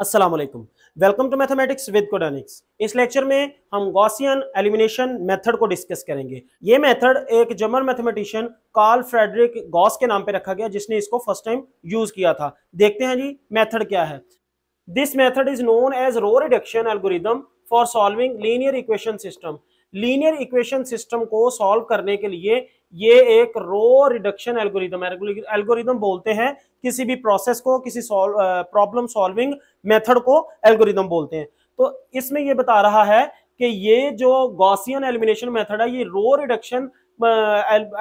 Aslam welcome to mathematics with Codanics इस lecture में हम गॉसियन एलिमिनेशन मेथड को डिस्कस करेंगे ये मेथड एक German mathematician Carl Friedrich Gauss के नाम पे रखा गया जिसने इसको फर्स्ट टाइम यूज किया था देखते हैं जी मेथड क्या है this method is known as row reduction algorithm for solving linear equation system linear equation system को सॉल्व करने के लिए ये एक रो रिडक्शन एल्गोरिदम एल्गोरिदम बोलते हैं किसी भी प्रोसेस को किसी प्रॉब्लम सॉल्विंग मेथड को एल्गोरिदम बोलते हैं तो इसमें ये बता रहा है कि ये जो गॉसियन एलिमिनेशन मेथड है ये रो रिडक्शन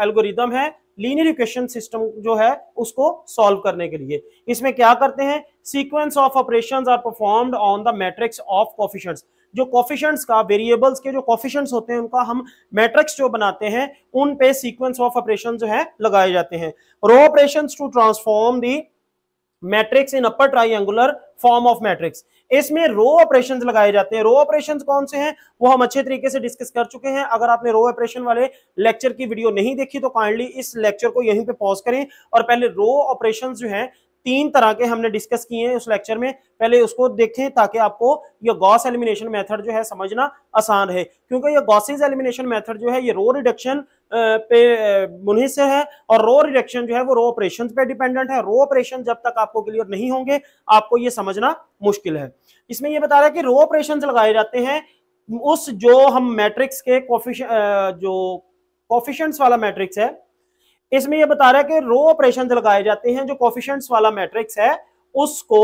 एल्गोरिदम है लीनियर इक्वेशन सिस्टम जो है उसको सॉल्व करने के लिए इसमें क्या करते हैं sequence of operations are performed on the matrix of coefficients जो कॉफिशंट्स का वेरिएबल्स के जो कॉफिशंट्स होते हैं उनका हम मैट्रिक्स जो बनाते हैं उन पे सीक्वेंस ऑफ ऑपरेशन जो है लगाए जाते हैं row operation to transform the matrix in upper triangular form of matrix इसमें रो ऑपरेशन लगाए जाते हैं रो ऑपरेशन कौन से हैं वो हम अच्छे तरीके से डिस्कस कर चुके हैं अगर आपने रो ऑपरेशन वाले लेक्चर की वीडियो नहीं देखी तो काइंडली इस लेक्चर को यहीं पे पॉज करें और पहले रो ऑपरेशन जो है तीन तरह के हमने डिस्कस किए हैं उस लेक्चर में पहले उसको देखें ताकि आपको ये गॉस एलिमिनेशन मेथड जो है समझना आसान रहे क्योंकि ये गॉसिज एलिमिनेशन मेथड जो है ये रो रिडक्शन पे मुनहिसर है और रो रिडक्शन जो है वो रो ऑपरेशन पे डिपेंडेंट है रो ऑपरेशन जब तक आपको क्लियर नहीं होंगे आपको ये समझना मुश्किल है इसमें यह बता रहा है कि रो ऑपरेशन लगाए जाते हैं उस जो हम मैट्रिक्स के कॉफिश जो कॉफिशंट्स वाला मैट्रिक्स है इसमें यह बता रहा है कि रो ऑपरेशन लगाए जाते हैं जो कॉफिशंट वाला मैट्रिक्स है उसको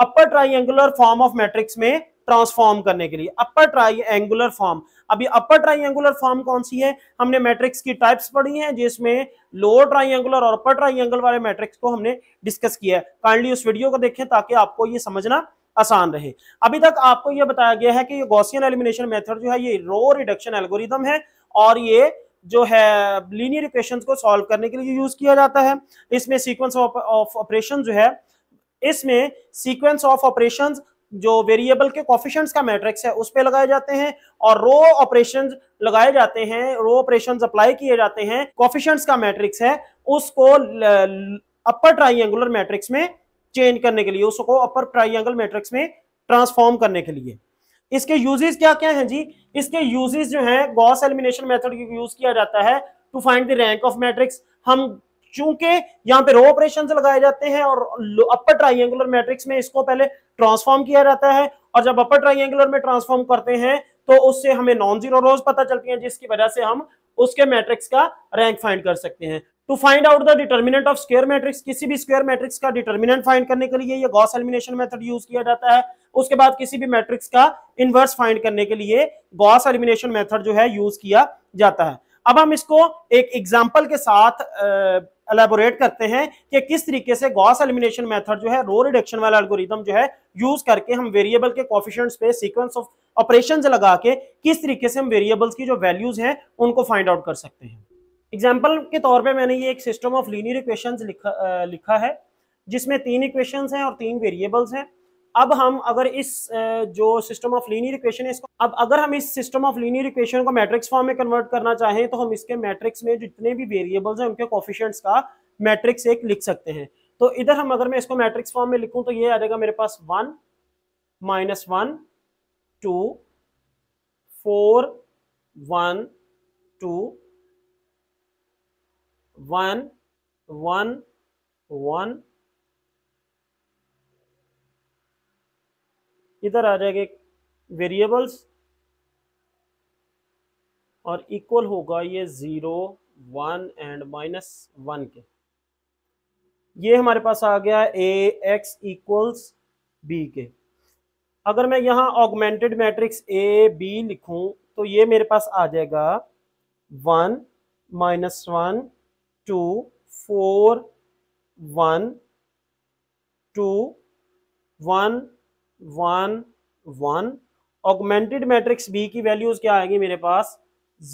upper triangular form of matrix में ट्रांसफॉर्म करने के लिए अपर ट्राइंगुलर फॉर्म अभी अपर ट्राइंगुलर फॉर्म कौन सी है हमने मैट्रिक्स की टाइप्स पढ़ी हैं जिसमें लोअर ट्राइंगुलर और अपर ट्राइंगल वाले मैट्रिक्स को हमने डिस्कस किया है काइंडली उस वीडियो को देखें ताकि आपको ये समझना आसान रहे अभी तक आपको ये बताया गया है कि ये गॉसियन एलिमिनेशन मेथड जो है ये रो रिडक्शन एल्गोरिदम है और ये जो है लीनियर इक्वेशन को सॉल्व करने के लिए यूज किया जाता है इसमें सीक्वेंस ऑफ ऑपरेशन जो है इसमें सीक्वेंस ऑफ ऑपरेशन जो वेरिएबल के कॉफिशंट का मैट्रिक्स है उस पर लगाए जाते हैं और रो ऑपरेशन लगाए जाते हैं रो ऑपरेशन अप्लाई किए जाते हैं कॉफिशंट का मैट्रिक्स है उसको अपर ट्राइंगुलर मैट्रिक्स में चेंज करने के लिए उसको अपर ट्राइंगल मैट्रिक्स में ट्रांसफॉर्म करने के लिए इसके यूजेस क्या क्या हैं जी इसके यूजेस जो हैं गॉस एलिमिनेशन मेथड यूज किया जाता है to find the rank of matrix हम चूंकि यहाँ पे रो ऑपरेशन लगाए जाते हैं और अपर ट्राइंगुलर मैट्रिक्स में इसको पहले ट्रांसफॉर्म किया जाता है और जब अपर ट्राइंगुलर में ट्रांसफॉर्म करते हैं तो उससे हमें नॉन जीरो रोज पता चलती है जिसकी वजह से हम उसके मैट्रिक्स का रैंक फाइंड कर सकते हैं to find out the determinant of square matrix किसी भी स्क्र मैट्रिक्स का डिटर्मिनेंट फाइंड करने के लिए गॉस एलिमिनेशन मेथड यूज किया जाता है उसके बाद किसी भी मैट्रिक्स का इनवर्स फाइंड करने के लिए गॉस एलिमिनेशन मेथड जो है यूज किया जाता है अब हम इसको एक एग्जाम्पल के साथ एलेबोरेट करते हैं कि किस तरीके से गॉस एलिमिनेशन मेथड जो है रो रिडक्शन वाला एल्गोरिदम जो है यूज करके हम वेरिएबल के कॉफिशंट्स पे सीक्वेंस ऑफ ऑपरेशन लगा के किस तरीके से हम वेरिएबल्स की जो वैल्यूज हैं उनको फाइंड आउट कर सकते हैं एग्जाम्पल के तौर पे मैंने ये एक सिस्टम ऑफ लीनियर इक्वेशंस लिखा आ, लिखा है जिसमें तीन इक्वेशंस हैं और तीन वेरिएबल्स हैं अब हम अगर इस जो सिस्टम ऑफ लीनियर इक्वेशन है इसको अब अगर हम इस सिस्टम ऑफ लीनियर इक्वेशन को मैट्रिक्स फॉर्म में कन्वर्ट करना चाहें तो हम इसके मैट्रिक्स में जितने भी वेरिएबल्स हैं उनके कॉफिशेंट्स का मैट्रिक्स एक लिख सकते हैं तो इधर हम अगर मैं इसको मैट्रिक्स फॉर्म में लिखूं तो ये आ जाएगा मेरे पास one minus one two four one two one one one इधर आ जाएगा वेरिएबल्स और इक्वल होगा ये zero one and minus one के ये हमारे पास आ गया ए एक्स इक्वल्स बी के अगर मैं यहां ऑगमेंटेड मैट्रिक्स ए बी लिखूं तो ये मेरे पास आ जाएगा one minus one two four one two one one one augmented matrix B की वैल्यूज क्या आएगी मेरे पास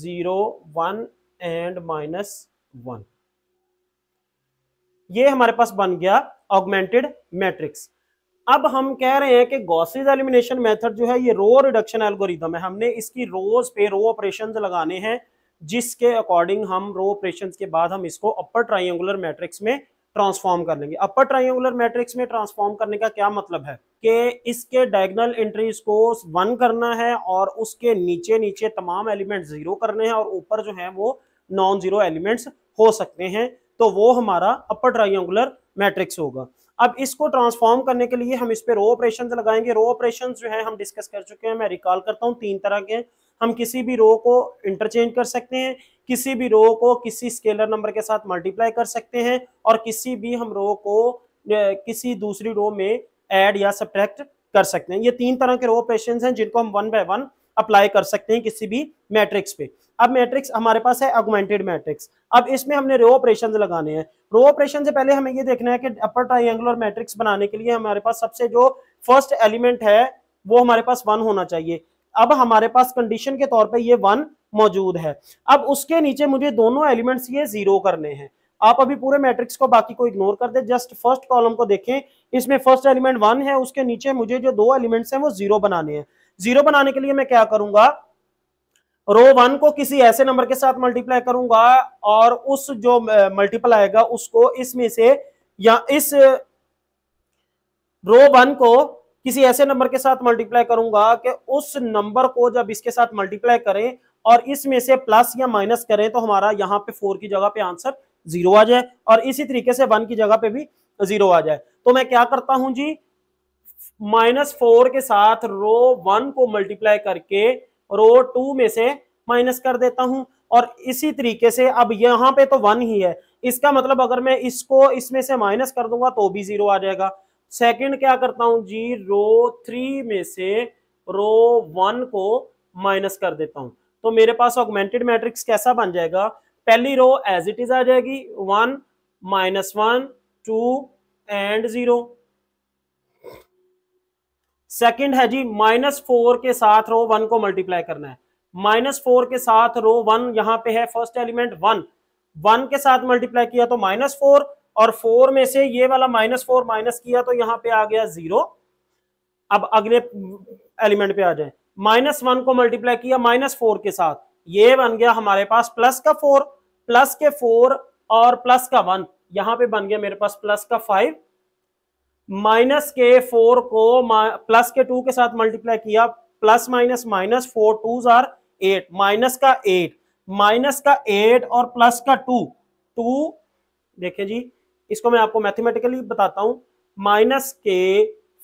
zero one and minus one ये हमारे पास बन गया ऑगमेंटेड मैट्रिक्स अब हम कह रहे हैं कि गॉसेज एलिमिनेशन मेथड जो है ये रो रिडक्शन एल्गोरिथम है हमने इसकी रोज पे रो ऑपरेशन लगाने हैं जिसके अकॉर्डिंग हम रो ऑपरेशन के बाद हम इसको अपर ट्राइंगुलर मैट्रिक्स में ट्रांसफॉर्म कर लेंगे अपर ट्राइंगुलर मैट्रिक्स में ट्रांसफॉर्म करने का क्या मतलब है कि इसके डायगनल एंट्रीज को वन करना है और उसके नीचे नीचे तमाम एलिमेंट जीरो करने हैं और ऊपर जो है वो नॉन जीरो एलिमेंट्स हो सकते हैं तो वो हमारा अपर ट्राइंगुलर मैट्रिक्स होगा अब इसको ट्रांसफॉर्म करने के लिए हम इस पर रो ऑपरेशन लगाएंगे रो ऑपरेशन जो है हम डिस्कस कर चुके हैं मैं रिकॉल करता हूँ तीन तरह के हम किसी भी रो को इंटरचेंज कर सकते हैं किसी भी रो को किसी स्केलर नंबर के साथ मल्टीप्लाई कर सकते हैं और किसी भी हम रो को किसी दूसरी रो में एड या सब्ट्रैक्ट कर सकते हैं ये तीन तरह के रो ऑपरेशन हैं जिनको हम वन बाय वन अप्लाई कर सकते हैं किसी भी मैट्रिक्स पे अब मैट्रिक्स हमारे पास है अगुमेंटेड मैट्रिक्स अब इसमें हमने रो ऑपरेशन लगाने हैं रो ऑपरेशन से पहले हमें ये देखना है कि अपर ट्राइंगुलर मैट्रिक्स बनाने के लिए हमारे पास सबसे जो फर्स्ट एलिमेंट है वो हमारे पास वन होना चाहिए अब हमारे पास कंडीशन के तौर पे ये वन मौजूद है अब उसके नीचे मुझे दोनों एलिमेंट्स ये जीरो करने हैं आप अभी पूरे मैट्रिक्स को बाकी को इग्नोर कर दे जस्ट फर्स्ट कॉलम को देखें इसमें फर्स्ट एलिमेंट वन है उसके नीचे मुझे जो दो एलिमेंट्स हैं वो जीरो बनाने हैं जीरो बनाने के लिए मैं क्या करूंगा रो वन को किसी ऐसे नंबर के साथ मल्टीप्लाई करूंगा और उस जो मल्टीपल आएगा उसको इसमें से या इस रो वन को किसी ऐसे नंबर के साथ मल्टीप्लाई करूंगा कि उस नंबर को जब इसके साथ मल्टीप्लाई करें और इसमें से प्लस या माइनस करें तो हमारा यहाँ पे फोर की जगह पे आंसर जीरो आ जाए और इसी तरीके से वन की जगह पे भी जीरो आ जाए तो मैं क्या करता हूं जी माइनस फोर के साथ रो वन को मल्टीप्लाई करके रो टू में से माइनस कर देता हूं और इसी तरीके से अब यहां पे तो वन ही है इसका मतलब अगर मैं इसको इसमें से माइनस कर दूंगा तो भी जीरो आ जाएगा सेकंड क्या करता हूं जी रो थ्री में से रो वन को माइनस कर देता हूं तो मेरे पास ऑगमेंटेड मैट्रिक्स कैसा बन जाएगा पहली रो एज इट इज आ जाएगी one minus one two and zero second है जी माइनस फोर के साथ रो वन को मल्टीप्लाई करना है माइनस फोर के साथ रो वन यहां पे है फर्स्ट एलिमेंट वन वन के साथ मल्टीप्लाई किया तो माइनस फोर और फोर में से ये वाला माइनस फोर माइनस किया तो यहां पे आ गया जीरो अब अगले एलिमेंट पे आ जाए माइनस वन को मल्टीप्लाई किया माइनस फोर के साथ ये बन गया हमारे पास प्लस का फोर प्लस के फोर और प्लस का वन यहां पे बन गया मेरे पास प्लस का फाइव माइनस के फोर को प्लस के टू के साथ मल्टीप्लाई किया plus minus minus four two are eight minus का एट माइनस का एट और प्लस का टू टू देखें जी इसको मैं आपको मैथमेटिकली बताता हूं माइनस के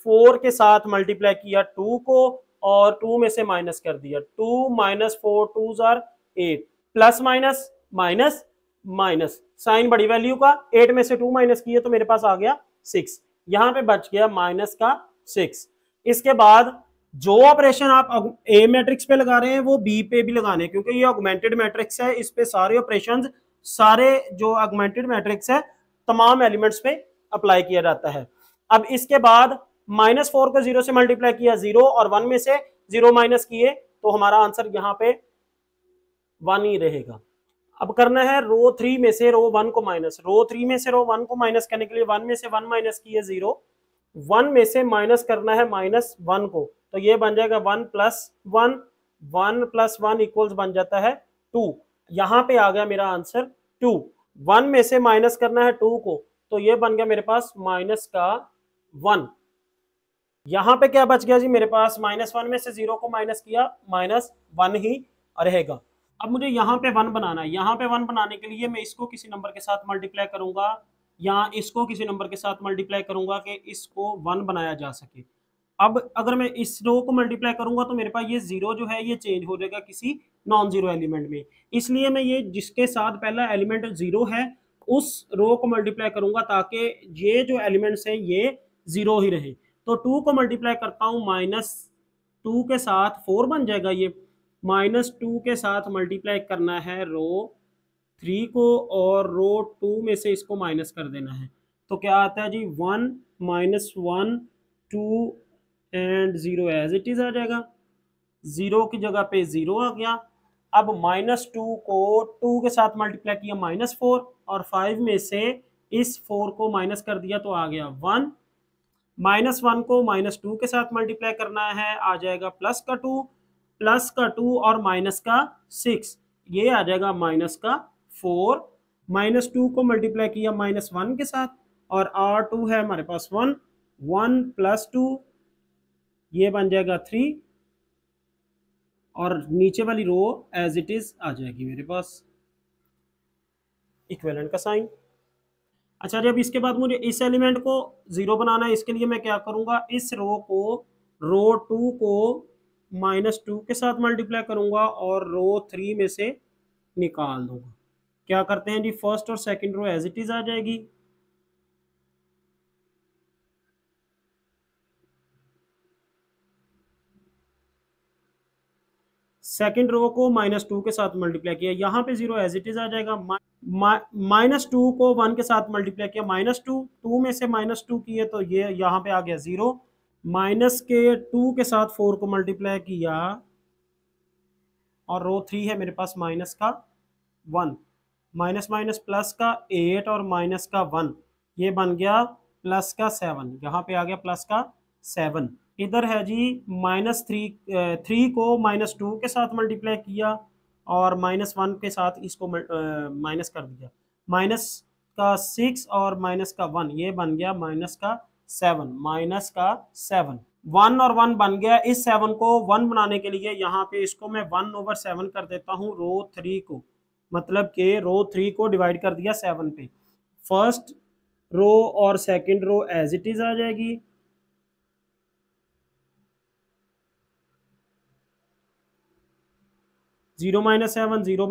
फोर के साथ मल्टीप्लाई किया टू को और टू में से माइनस कर दिया two minus four two are eight plus minus minus minus sign बड़ी वैल्यू का एट में से टू माइनस किया तो मेरे पास आ गया सिक्स यहां पे बच गया माइनस का सिक्स इसके बाद जो ऑपरेशन आप ए मैट्रिक्स पे लगा रहे हैं वो बी पे भी लगाने क्योंकि ये ऑगमेंटेड मैट्रिक्स है इस पे सारे ऑपरेशन सारे जो ऑगमेंटेड मैट्रिक्स है तमाम एलिमेंट्स पे अप्लाई किया जाता है अब इसके बाद माइनस फोर को जीरो से मल्टीप्लाई किया जीरो और वन में से जीरो माइनस किए तो हमारा आंसर यहां पे वन ही रहेगा अब करना है रो थ्री में से रो वन को माइनस रो थ्री में से रो वन को माइनस करने के लिए वन में से वन माइनस किए जीरो वन में से माइनस करना है माइनस वन को तो ये बन जाएगा one plus one one plus one equals बन जाता है टू यहां पे आ गया मेरा आंसर टू वन में से माइनस करना है टू को तो ये बन गया मेरे पास माइनस का वन यहां पे क्या बच गया जी मेरे पास माइनस वन में से जीरो को माइनस किया माइनस वन ही रहेगा अब मुझे यहां पे वन बनाना है यहां पे वन बनाने के लिए मैं इसको किसी नंबर के साथ मल्टीप्लाई करूंगा या इसको किसी नंबर के साथ मल्टीप्लाई करूंगा कि इसको वन बनाया जा सके अब अगर मैं इस रो को मल्टीप्लाई करूंगा तो मेरे पास ये जीरो जो है ये चेंज हो जाएगा किसी नॉन जीरो एलिमेंट में इसलिए मैं ये जिसके साथ पहला एलिमेंट जीरो है उस रो को मल्टीप्लाई करूंगा ताकि ये जो एलिमेंट्स हैं ये जीरो ही रहे तो टू को मल्टीप्लाई करता हूँ माइनस टू के साथ फोर बन जाएगा ये माइनस टू के साथ मल्टीप्लाई करना है रो थ्री को और रो टू में से इसको माइनस कर देना है तो क्या आता है जी one minus one two and zero as it is आ जाएगा ज़ीरो की जगह पे ज़ीरो आ गया अब माइनस टू को टू के साथ मल्टीप्लाई किया माइनस फोर और फाइव में से इस फोर को माइनस कर दिया तो आ गया वन माइनस वन को माइनस टू के साथ मल्टीप्लाई करना है आ जाएगा प्लस का टू प्लस का टू और माइनस का सिक्स ये आ जाएगा माइनस का फोर माइनस टू को मल्टीप्लाई किया माइनस वन के साथ और आर टू है हमारे पास वन वन प्लस टू ये बन जाएगा थ्री और नीचे वाली रो एज इट इज़ आ जाएगी मेरे पास इक्वेलेंट का साइन अच्छा जब इसके बाद मुझे इस एलिमेंट को ज़ीरो बनाना है इसके लिए मैं क्या करूंगा इस रो को रो टू को माइनस टू के साथ मल्टीप्लाई करूंगा और रो थ्री में से निकाल दूंगा क्या करते हैं जी फर्स्ट और second row as it is आ जाएगी सेकेंड रो को माइनस टू के साथ मल्टीप्लाई किया यहाँ पे जीरो एज इट इज आ जाएगा माइनस टू को वन के साथ मल्टीप्लाई किया माइनस टू टू में से माइनस टू किए तो ये यहाँ पे आ गया जीरो माइनस के टू के साथ फोर को मल्टीप्लाई किया और रो थ्री है मेरे पास माइनस का वन माइनस माइनस प्लस का एट और माइनस का वन ये बन गया प्लस का सेवन यहाँ पे आ गया प्लस का सेवन इधर है जी माइनस थ्री थ्री को माइनस टू के साथ मल्टीप्लाई किया और माइनस वन के साथ इसको माइनस कर दिया माइनस का सिक्स और माइनस का वन ये बन गया माइनस का सेवन माइनस का सेवन वन और वन बन गया इस सेवन को वन बनाने के लिए यहाँ पे इसको मैं वन ओवर सेवन कर देता हूँ रो थ्री को मतलब के रो थ्री को डिवाइड कर दिया सेवन पे फर्स्ट रो और second row as it is आ जाएगी zero minus seven zero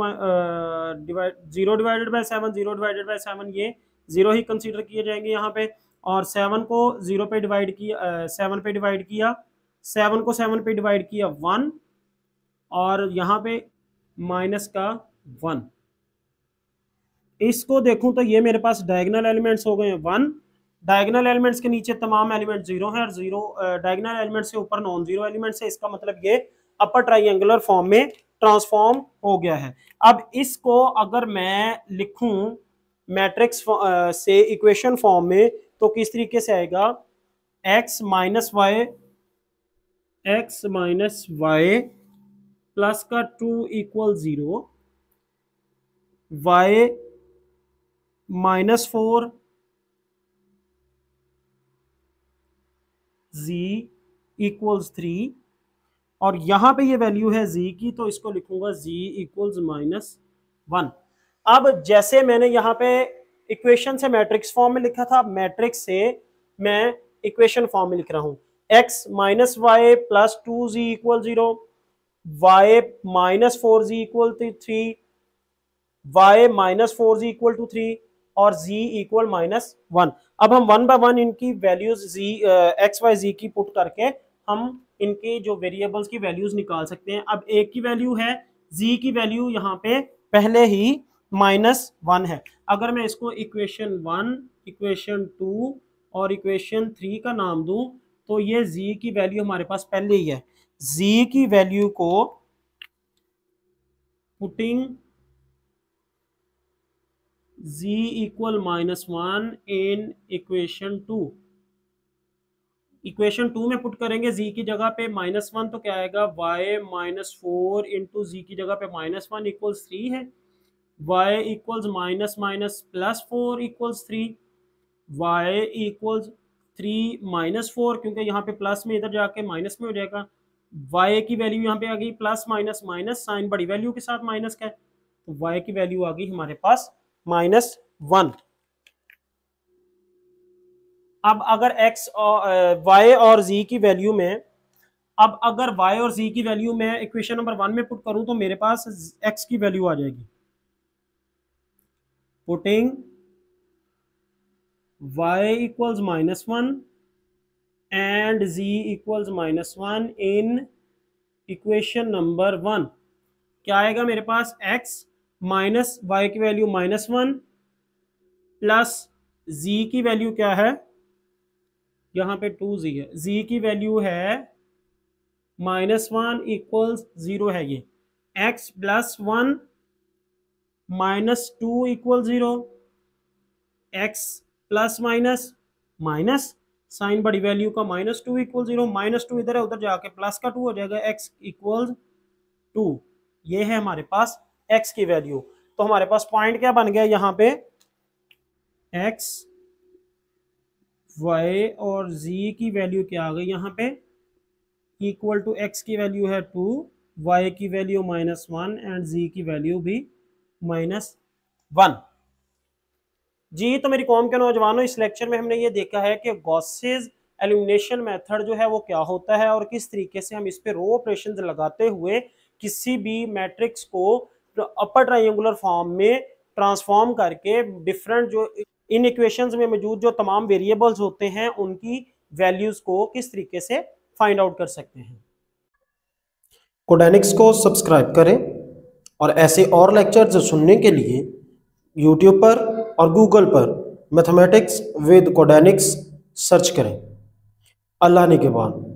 zero divided by seven zero divided by seven ये जीरो ही कंसीडर किए जाएंगे यहाँ पे और सेवन को जीरो पे डिवाइड किया सेवन पे डिवाइड किया सेवन को सेवन पे डिवाइड किया वन और यहाँ पे माइनस का वन इसको देखूं तो ये मेरे पास डायगनल एलिमेंट्स हो गए हैं वन डायगनल एलिमेंट्स के नीचे तमाम एलिमेंट जीरो हैं और जीरो डायगनल एलिमेंट्स से ऊपर नॉन जीरो एलिमेंट्स है इसका मतलब ये अपर ट्राइंगुलर फॉर्म में ट्रांसफॉर्म हो गया है अब इसको अगर मैं लिखूं मैट्रिक्स से इक्वेशन फॉर्म में तो किस तरीके से आएगा x minus Y X minus Y plus का two equal zero Y minus four Z equals three और यहां पे ये वैल्यू है जी की तो इसको लिखूंगा जी इक्वल्स माइनस वन अब जैसे मैंने यहां पे इक्वेशन से मैट्रिक्स फॉर्म में लिखा था मैट्रिक्स से मैं इक्वेशन फॉर्म में लिख रहा हूं X minus Y plus two Z equal zero Y minus four Z equal three Y minus four Z equal two three और z इक्वल माइनस वन अब हम वन बाय वन इनकी values z X uh, Y z की put करके हम इनके जो variables की वैल्यूज निकाल सकते हैं अब ए की वैल्यू है जी की वैल्यू यहाँ पे पहले ही माइनस वन है अगर मैं इसको इक्वेशन वन इक्वेशन टू और इक्वेशन थ्री का नाम दूं तो ये जी की वैल्यू हमारे पास पहले ही है जी की वैल्यू को putting Z equal minus one in equation two equation two में पुट करेंगे जी की जगह पे माइनस वन तो क्या आएगा Y minus four into Z की जगह पे माइनस वन इक्वल्स थ्री है Y equals minus minus plus four equals three Y equals three minus four क्योंकि यहाँ पे प्लस में इधर जाके माइनस में हो जाएगा वाई की वैल्यू यहाँ पे आ गई प्लस माइनस माइनस साइन बड़ी वैल्यू के साथ माइनस का है तो वाई की वैल्यू आ गई हमारे पास माइनस वन अब अगर एक्स वाई और जी की वैल्यू में अब अगर वाई और जी की वैल्यू में इक्वेशन नंबर वन में पुट करूं तो मेरे पास एक्स की वैल्यू आ जाएगी putting Y equals minus one and Z equals minus one in equation number one क्या आएगा मेरे पास एक्स माइनस वाई की value minus one plus Z की वैल्यू क्या है यहाँ पे टू जी है जी की वैल्यू है माइनस वन इक्वल्स जीरो है ये X plus one minus two equal zero X plus minus minus sign बड़ी वैल्यू का minus two equal zero minus two इधर है उधर जाके प्लस का टू हो जाएगा एक्स इक्वल टू ये है हमारे पास एक्स की वैल्यू तो हमारे पास पॉइंट क्या बन गया यहाँ पे एक्स वाई और जी की वैल्यू क्या आ गई यहाँ पे इक्वल टू एक्स की वैल्यू है टू वाई की value minus one and Z की वैल्यू भी माइनस वन जी तो मेरी कौम के नौजवानों इस लेक्चर में हमने ये देखा है कि गॉसेज एलिमिनेशन मेथड जो है वो क्या होता है और किस तरीके से हम इस पे रो ऑपरेशन लगाते हुए किसी भी मैट्रिक्स को अपर ट्राइंगुलर फॉर्म में ट्रांसफॉर्म करके डिफरेंट जो इन इक्वेशन में मौजूद जो तमाम वेरिएबल्स होते हैं उनकी वैल्यूज को किस तरीके से फाइंड आउट कर सकते हैं कोडेनिक्स को सब्सक्राइब करें और ऐसे और लेक्चर्स सुनने के लिए यूट्यूब पर और गूगल पर मैथमेटिक्स विद कोडेनिक्स सर्च करें अल्लाह ने के बाद